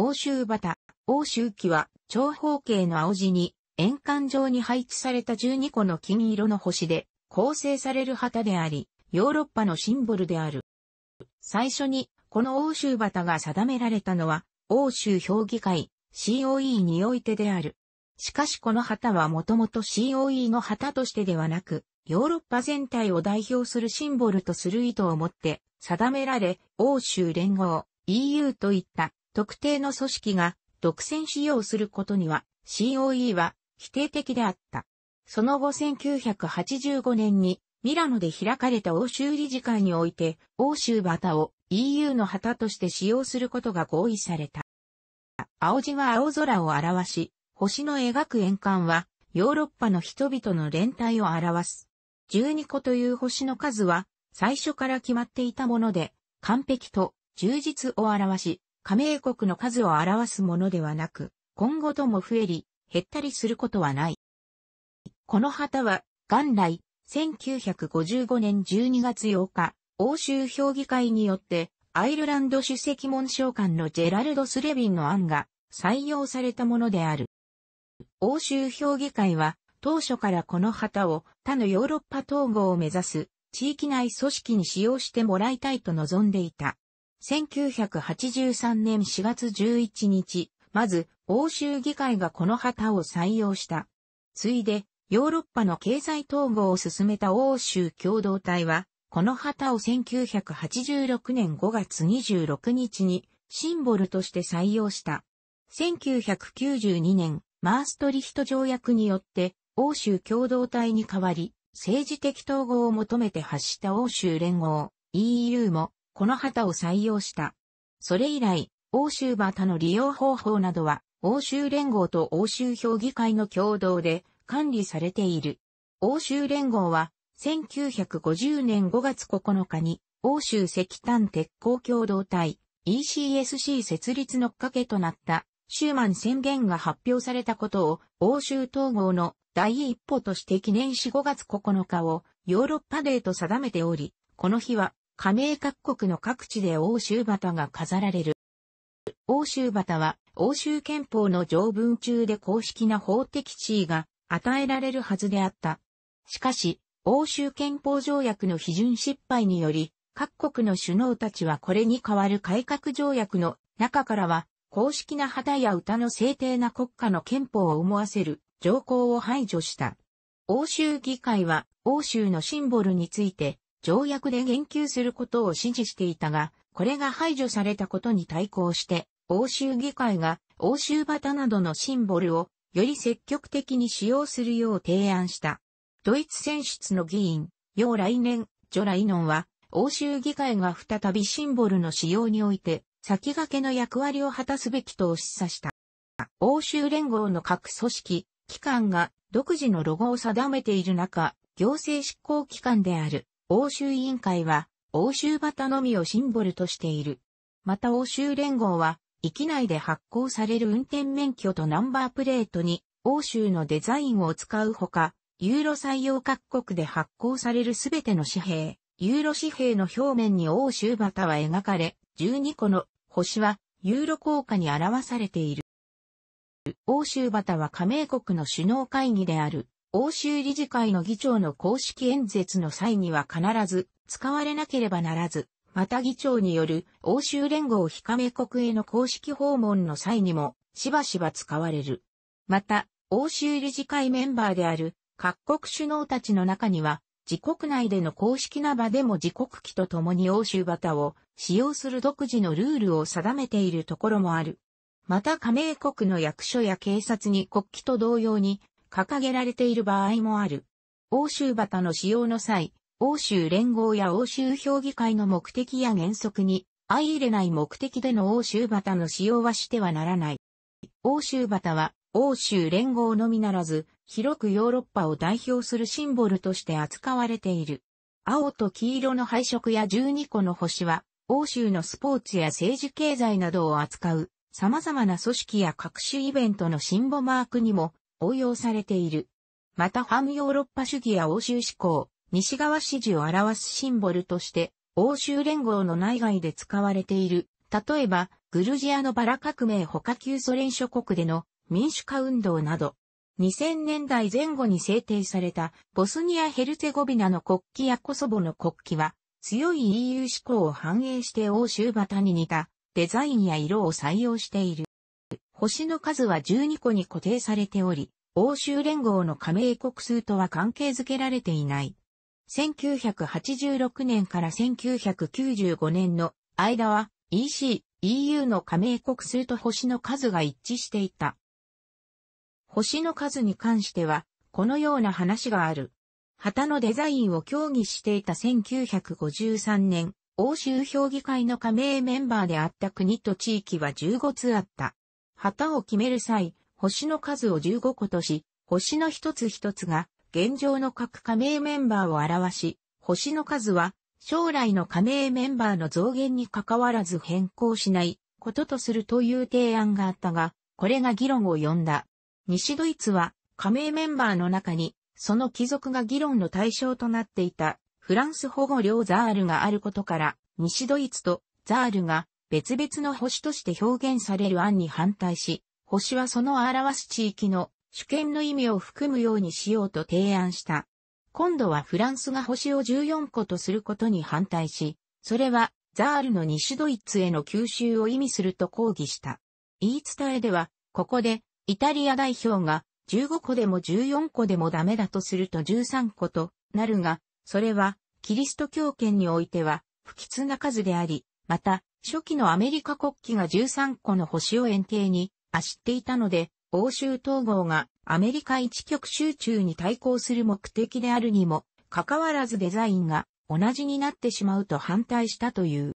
欧州旗、欧州旗は長方形の青地に円環状に配置された12個の金色の星で構成される旗であり、ヨーロッパのシンボルである。最初にこの欧州旗が定められたのは欧州評議会 COE においてである。しかしこの旗はもともと COE の旗としてではなく、ヨーロッパ全体を代表するシンボルとする意図を持って定められ、欧州連合、EU といった特定の組織が独占使用することには COE は否定的であった。その後1985年にミラノで開かれた欧州理事会において欧州旗を EU の旗として使用することが合意された。青字は青空を表し、星の描く円環はヨーロッパの人々の連帯を表す。12個という星の数は最初から決まっていたもので完璧と充実を表し、加盟国の数を表すものではなく、今後とも増えり、減ったりすることはない。この旗は、元来、1955年12月8日、欧州評議会によって、アイルランド主席文章官のジェラルド・スレビンの案が採用されたものである。欧州評議会は、当初からこの旗を他のヨーロッパ統合を目指す地域内組織に使用してもらいたいと望んでいた。1983年4月11日、まず、欧州議会がこの旗を採用した。ついで、ヨーロッパの経済統合を進めた欧州共同体は、この旗を1986年5月26日にシンボルとして採用した。1992年、マーストリヒト条約によって欧州共同体に代わり、政治的統合を求めて発した欧州連合 EU もこの旗を採用した。それ以来、欧州旗の利用方法などは、欧州連合と欧州評議会の共同で管理されている。欧州連合は、1950年5月9日に、欧州石炭鉄鋼共同体 ECSC 設立のっかけとなったシューマン宣言が発表されたことを欧州統合の第一歩として記念し5月9日をヨーロッパデーと定めており、この日は加盟各国の各地で欧州旗が飾られる。欧州旗は、欧州憲法の条文中で公式な法的地位が与えられるはずであった。しかし、欧州憲法条約の批准失敗により、各国の首脳たちはこれに代わる改革条約の中からは、公式な旗や歌の制定な国家の憲法を思わせる条項を排除した。欧州議会は、欧州のシンボルについて、条約で言及することを支持していたが、これが排除されたことに対抗して、欧州議会が欧州旗などのシンボルをより積極的に使用するよう提案した。ドイツ選出の議員、要来年、ジョライノンは、欧州議会が再びシンボルの使用において、先駆けの役割を果たすべきと示唆した。欧州連合の各組織、機関が独自のロゴを定めている中、行政執行機関である欧州委員会は、欧州旗のみをシンボルとしている。また欧州連合は、域内で発行される運転免許とナンバープレートに、欧州のデザインを使うほか、ユーロ採用各国で発行されるすべての紙幣、ユーロ紙幣の表面に欧州旗は描かれ、12個の星はユーロ効果に表されている。欧州旗は加盟国の首脳会議である欧州理事会の議長の公式演説の際には必ず使われなければならず、また議長による欧州連合非加盟国への公式訪問の際にもしばしば使われる。また、欧州理事会メンバーである各国首脳たちの中には、自国内での公式な場でも自国旗と共に欧州旗を使用する独自のルールを定めているところもある。また加盟国の役所や警察に国旗と同様に掲げられている場合もある。欧州旗の使用の際、欧州連合や欧州評議会の目的や原則に相入れない目的での欧州旗の使用はしてはならない。欧州旗は欧州連合のみならず、広くヨーロッパを代表するシンボルとして扱われている。青と黄色の配色や12個の星は、欧州のスポーツや政治経済などを扱う、様々な組織や各種イベントのシンボマークにも応用されている。また反ヨーロッパ主義や欧州志向、西側支持を表すシンボルとして、欧州連合の内外で使われている。例えば、グルジアのバラ革命他旧ソ連諸国での民主化運動など、2000年代前後に制定されたボスニア・ヘルツェゴビナの国旗やコソボの国旗は、強い EU 志向を反映して欧州バに似たデザインや色を採用している。星の数は12個に固定されており、欧州連合の加盟国数とは関係づけられていない。1986年から1995年の間は EC、EU の加盟国数と星の数が一致していた。星の数に関しては、このような話がある。旗のデザインを協議していた1953年、欧州評議会の加盟メンバーであった国と地域は15つあった。旗を決める際、星の数を15個とし、星の一つ一つが現状の各加盟メンバーを表し、星の数は将来の加盟メンバーの増減に関わらず変更しないこととするという提案があったが、これが議論を呼んだ。西ドイツは加盟メンバーの中にその貴族が議論の対象となっていたフランス保護領ザールがあることから、西ドイツとザールが別々の星として表現される案に反対し、星はその表す地域の主権の意味を含むようにしようと提案した。今度はフランスが星を14個とすることに反対し、それはザールの西ドイツへの吸収を意味すると抗議した。言い伝えでは、ここでイタリア代表が15個でも14個でもダメだとすると13個となるが、それはキリスト教圏においては不吉な数であり、また初期のアメリカ国旗が13個の星を円形に、走っていたので、欧州統合がアメリカ一極集中に対抗する目的であるにも、かかわらずデザインが同じになってしまうと反対したという。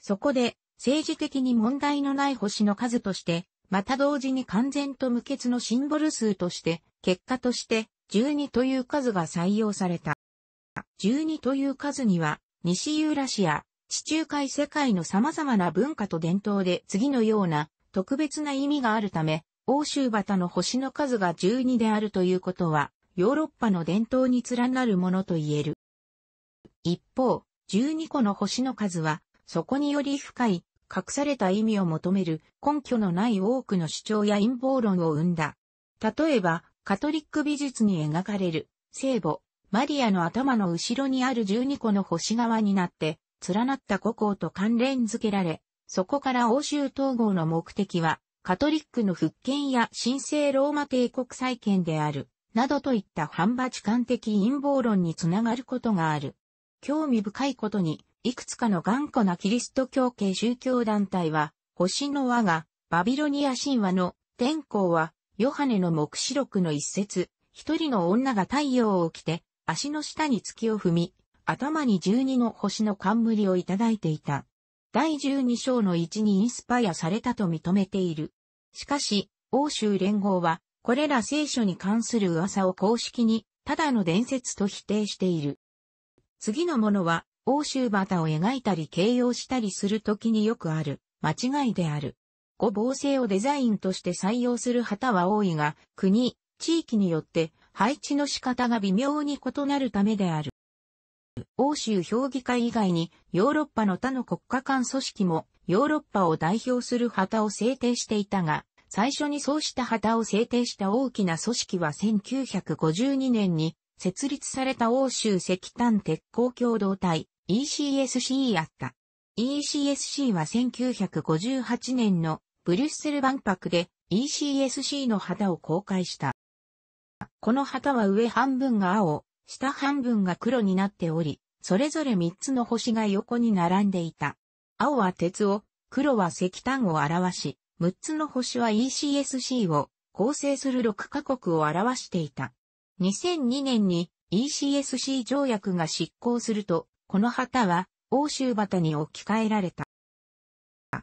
そこで、政治的に問題のない星の数として、また同時に完全と無欠のシンボル数として、結果として12という数が採用された。12という数には、西ユーラシア、地中海世界の様々な文化と伝統で次のような特別な意味があるため、欧州旗の星の数が12であるということは、ヨーロッパの伝統に連なるものと言える。一方、12個の星の数は、そこにより深い、隠された意味を求める根拠のない多くの主張や陰謀論を生んだ。例えば、カトリック美術に描かれる聖母、マリアの頭の後ろにある12個の星側になって、連なった故郷と関連付けられ、そこから欧州統合の目的は、カトリックの復権や神聖ローマ帝国再建である、などといった反馬チ間的陰謀論につながることがある。興味深いことに、いくつかの頑固なキリスト教系宗教団体は、星の輪が、バビロニア神話の天候は、ヨハネの目視録の一節、一人の女が太陽を着て、足の下に月を踏み、頭に12の星の冠をいただいていた。第12章の1にインスパイアされたと認めている。しかし、欧州連合は、これら聖書に関する噂を公式に、ただの伝説と否定している。次のものは、欧州旗を描いたり形容したりするときによくある、間違いである。五防星をデザインとして採用する旗は多いが、国、地域によって配置の仕方が微妙に異なるためである。欧州評議会以外にヨーロッパの他の国家間組織もヨーロッパを代表する旗を制定していたが、最初にそうした旗を制定した大きな組織は1952年に設立された欧州石炭鉄鋼共同体 ECSC あった。ECSC は1958年のブリュッセル万博で ECSC の旗を公開した。この旗は上半分が青、下半分が黒になっており、それぞれ三つの星が横に並んでいた。青は鉄を、黒は石炭を表し、六つの星は ECSC を構成する六カ国を表していた。2002年に ECSC 条約が執行すると、この旗は欧州旗に置き換えられた。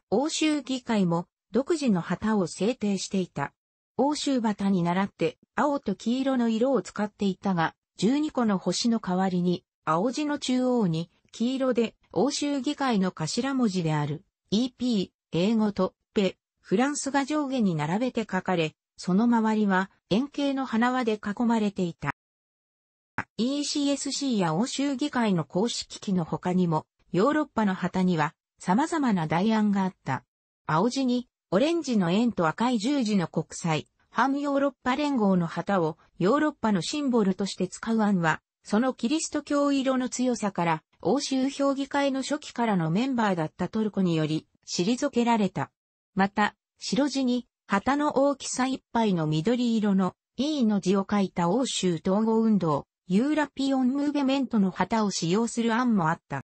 欧州議会も独自の旗を制定していた。欧州旗に倣って青と黄色の色を使っていたが、12個の星の代わりに、青字の中央に、黄色で、欧州議会の頭文字である、EP、英語と、ペ、フランスが上下に並べて書かれ、その周りは円形の花輪で囲まれていた。ECSC や欧州議会の公式機の他にも、ヨーロッパの旗には様々な代案があった。青字に、オレンジの円と赤い十字の国際、反ヨーロッパ連合の旗をヨーロッパのシンボルとして使う案は、そのキリスト教色の強さから、欧州評議会の初期からのメンバーだったトルコにより、退けられた。また、白地に、旗の大きさ一杯の緑色の E の字を書いた欧州統合運動、ユーラピオンムーベメントの旗を使用する案もあった。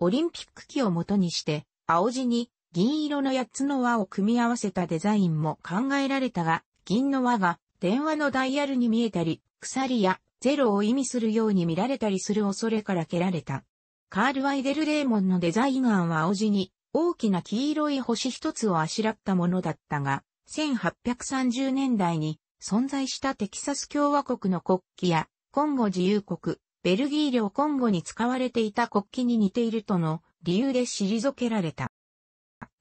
オリンピック旗をもとにして、青地に銀色の8つの輪を組み合わせたデザインも考えられたが、銀の輪が電話のダイヤルに見えたり、鎖やゼロを意味するように見られたりする恐れから蹴られた。カール・ワイデル・レーモンのデザイン案は青地に大きな黄色い星一つをあしらったものだったが、1830年代に存在したテキサス共和国の国旗やコンゴ自由国、ベルギー領コンゴに使われていた国旗に似ているとの理由で退けられた。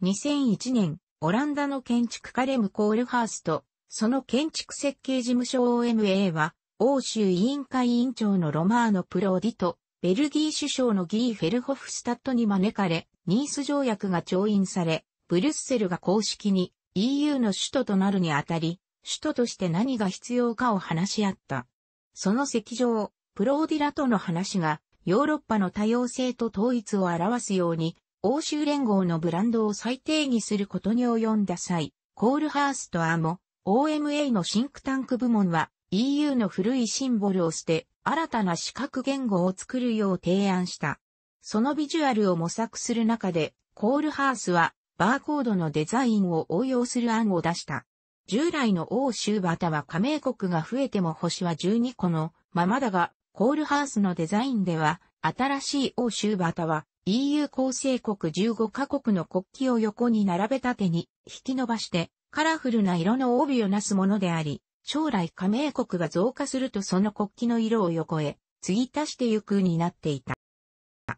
2001年、オランダの建築家レム・コールハースト、その建築設計事務所 OMA は、欧州委員会委員長のロマーノ・プローディと、ベルギー首相のギー・フェルホフスタットに招かれ、ニース条約が調印され、ブリュッセルが公式に EU の首都となるにあたり、首都として何が必要かを話し合った。その席上、プローディラとの話が、ヨーロッパの多様性と統一を表すように、欧州連合のブランドを再定義することに及んだ際、コールハーストアも OMA のシンクタンク部門は EU の古いシンボルを捨て、新たな視覚言語を作るよう提案した。そのビジュアルを模索する中で、コールハースはバーコードのデザインを応用する案を出した。従来の欧州バタは加盟国が増えても星は12個のままだが、コールハースのデザインでは、新しい欧州バタは EU 構成国15カ国の国旗を横に並べた手に引き伸ばしてカラフルな色の帯をなすものであり、将来加盟国が増加するとその国旗の色を横へ継ぎ足してゆくになっていた。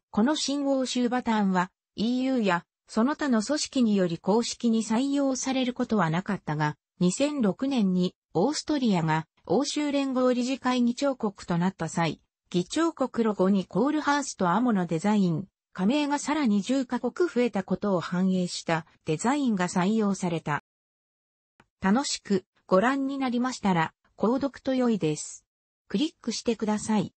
この新欧州バターンは EU やその他の組織により公式に採用されることはなかったが、2006年にオーストリアが欧州連合理事会議長国となった際、議長国ロゴにコールハースとアモのデザイン、加盟がさらに10カ国増えたことを反映したデザインが採用された。楽しくご覧になりましたら、購読と良いです。クリックしてください。